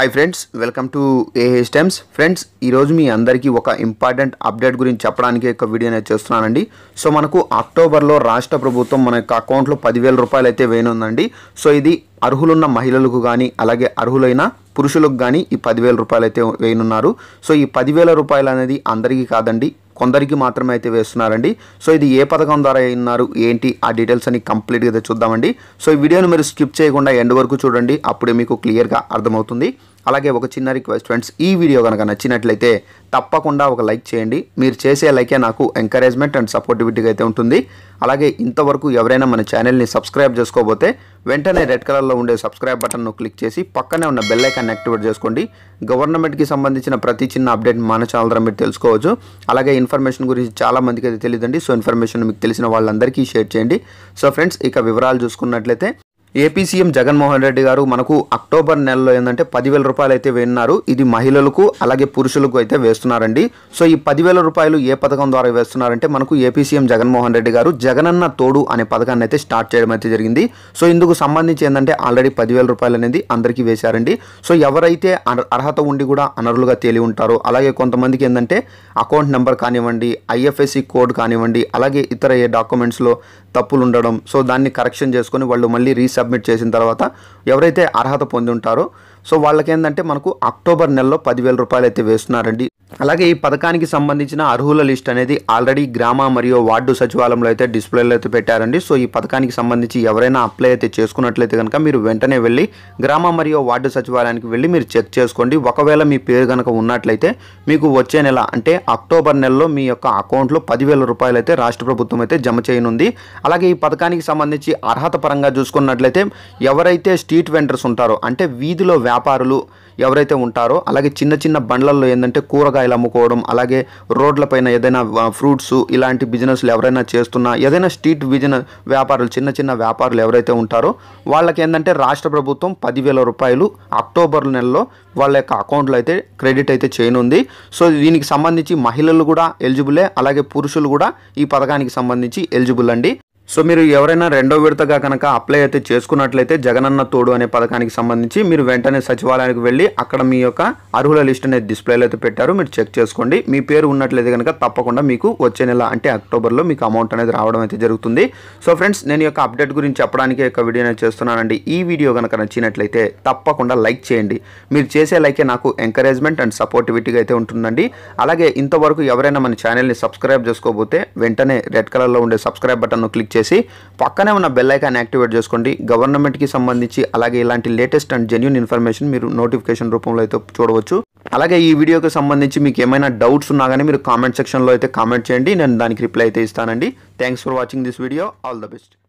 hi friends welcome to AH times friends ఈరోజు మీ అందరికీ ఒక ఇంపార్టెంట్ అప్డేట్ గురించి చెప్పడానికి ఒక వీడియో అనేది చేస్తున్నానండి సో మనకు అక్టోబర్లో రాష్ట్ర ప్రభుత్వం మన యొక్క అకౌంట్లో పదివేల రూపాయలు అయితే వేయనుందండి సో ఇది అర్హులున్న మహిళలకు కానీ అలాగే అర్హులైన పురుషులకు కానీ ఈ పదివేల రూపాయలు అయితే వేయనున్నారు సో ఈ పదివేల రూపాయలు అనేది అందరికీ కాదండి కొందరికి మాత్రమే అయితే వేస్తున్నారండి సో ఇది ఏ పథకం ద్వారా అయినారు ఏంటి ఆ డీటెయిల్స్ అని కంప్లీట్గా చూద్దామండి సో ఈ వీడియోని మీరు స్కిప్ చేయకుండా ఎండ్ వరకు చూడండి అప్పుడే మీకు క్లియర్గా అర్థమవుతుంది అలాగే ఒక చిన్న రిక్వెస్ట్ ఫ్రెండ్స్ ఈ వీడియో కనుక నచ్చినట్లయితే తప్పకుండా ఒక లైక్ చేయండి మీరు చేసే లైకే నాకు ఎంకరేజ్మెంట్ అండ్ సపోర్టివిటీగా అయితే ఉంటుంది అలాగే ఇంతవరకు ఎవరైనా మన ఛానల్ని సబ్స్క్రైబ్ చేసుకోబోతే వెంటనే రెడ్ కలర్లో ఉండే సబ్స్క్రైబ్ బటన్ను క్లిక్ చేసి పక్కనే ఉన్న బెల్ ఐకాన్ యాక్టివేట్ చేసుకోండి గవర్నమెంట్కి సంబంధించిన ప్రతి చిన్న అప్డేట్ మన ఛానల్ ద్వారా మీరు తెలుసుకోవచ్చు అలాగే ఇన్ఫర్మేషన్ గురించి చాలా మందికి అయితే తెలియదండి సో ఇన్ఫర్మేషన్ మీకు తెలిసిన వాళ్ళందరికీ షేర్ చేయండి సో ఫ్రెండ్స్ ఇక వివరాలు చూసుకున్నట్లయితే ఏపీ సీఎం జగన్మోహన్ రెడ్డి గారు మనకు అక్టోబర్ నెలలో ఏంటంటే పదివేల రూపాయలు అయితే వేస్తున్నారు ఇది మహిళలకు అలాగే పురుషులకు అయితే వేస్తున్నారండి సో ఈ పదివేల రూపాయలు ఏ పథకం ద్వారా వేస్తున్నారంటే మనకు ఏపీ సీఎం జగన్మోహన్ రెడ్డి గారు జగనన్న తోడు అనే పథకాన్ని అయితే స్టార్ట్ చేయడం అయితే జరిగింది సో ఇందుకు సంబంధించి ఏంటంటే ఆల్రెడీ పదివేల రూపాయలు అనేది అందరికీ వేశారండి సో ఎవరైతే అర్హత ఉండి కూడా అనరులుగా తేలి ఉంటారో అలాగే కొంతమందికి ఏంటంటే అకౌంట్ నెంబర్ కానివ్వండి ఐఎఫ్ఎస్సి కోడ్ కానివ్వండి అలాగే ఇతర ఏ డాక్యుమెంట్స్లో తప్పులు ఉండడం సో దాన్ని కరెక్షన్ చేసుకొని వాళ్ళు మళ్ళీ రీసబ్మిట్ చేసిన తర్వాత ఎవరైతే అర్హత పొంది ఉంటారో సో వాళ్ళకేందంటే మనకు అక్టోబర్ నెలలో పదివేల రూపాయలు అయితే వేస్తున్నారండి అలాగే ఈ పథకానికి సంబంధించిన అర్హుల లిస్ట్ అనేది ఆల్రెడీ గ్రామ మరియు వార్డు సచివాలయంలో అయితే డిస్ప్లేలో అయితే పెట్టారండి సో ఈ పథకానికి సంబంధించి ఎవరైనా అప్లై అయితే చేసుకున్నట్లయితే కనుక మీరు వెంటనే వెళ్ళి గ్రామ మరియు వార్డు సచివాలయానికి వెళ్ళి మీరు చెక్ చేసుకోండి ఒకవేళ మీ పేరు కనుక ఉన్నట్లయితే మీకు వచ్చే నెల అంటే అక్టోబర్ నెలలో మీ యొక్క అకౌంట్లో పదివేల రూపాయలు అయితే రాష్ట్ర ప్రభుత్వం అయితే జమ చేయనుంది అలాగే ఈ పథకానికి సంబంధించి అర్హత పరంగా చూసుకున్నట్లయితే ఎవరైతే స్ట్రీట్ వెండర్స్ ఉంటారో అంటే వీధిలో వ్యాపారులు ఎవరైతే ఉంటారో అలాగే చిన్న చిన్న బండ్లలో ఏంటంటే కూరగాయలు కూరగాయలు అమ్ముకోవడం అలాగే రోడ్లపైన ఏదైనా ఫ్రూట్స్ ఇలాంటి బిజినెస్లు ఎవరైనా చేస్తున్నా ఏదైనా స్ట్రీట్ బిజినెస్ వ్యాపారులు చిన్న చిన్న వ్యాపారులు ఎవరైతే ఉంటారో వాళ్ళకి ఏంటంటే రాష్ట్ర ప్రభుత్వం పదివేల రూపాయలు అక్టోబర్ నెలలో వాళ్ళ యొక్క అకౌంట్లో అయితే క్రెడిట్ అయితే చేయనుంది సో దీనికి సంబంధించి మహిళలు కూడా ఎలిజిబులే అలాగే పురుషులు కూడా ఈ పథకానికి సంబంధించి ఎలిజిబుల్ అండి సో మీరు ఎవరైనా రెండో విడతగా కనుక అప్లై అయితే చేసుకున్నట్లయితే జగనన్న తోడు అనే పథకానికి సంబంధించి మీరు వెంటనే సచివాలయానికి వెళ్ళి అక్కడ మీ యొక్క అర్హుల లిస్ట్ అనేది డిస్ప్లేలో అయితే పెట్టారు మీరు చెక్ చేసుకోండి మీ పేరు ఉన్నట్లయితే కనుక తప్పకుండా మీకు వచ్చే నెల అంటే అక్టోబర్లో మీకు అమౌంట్ అనేది రావడం అయితే జరుగుతుంది సో ఫ్రెండ్స్ నేను యొక్క అప్డేట్ గురించి చెప్పడానికి యొక్క వీడియో చేస్తున్నానండి ఈ వీడియో కనుక నచ్చినట్లయితే తప్పకుండా లైక్ చేయండి మీరు చేసే లైకే నాకు ఎంకరేజ్మెంట్ అండ్ సపోర్టివిటీగా అయితే ఉంటుందండి అలాగే ఇంతవరకు ఎవరైనా మన ఛానల్ని సబ్స్క్రైబ్ చేసుకోబోతే వెంటనే రెడ్ కలర్లో ఉండే సబ్స్క్రైబ్ బటన్ను క్లిక్ చేసి చేసి పక్కనే ఉన్న బెల్ ఐకాన్ యాక్టివేట్ చేసుకోండి గవర్నమెంట్కి సంబంధించి అలాగే ఇలాంటి లేటెస్ట్ అండ్ జెన్యున్ ఇన్ఫర్మేషన్ మీరు నోటిఫికేషన్ రూపంలో అయితే చూడవచ్చు అలాగే ఈ వీడియోకి సంబంధించి మీకు ఏమైనా డౌట్స్ ఉన్నా కానీ మీరు కామెంట్ సెక్షన్లో అయితే కామెంట్ చేయండి నేను దానికి రిప్లై అయితే ఇస్తానండి thanks for watching this video all the best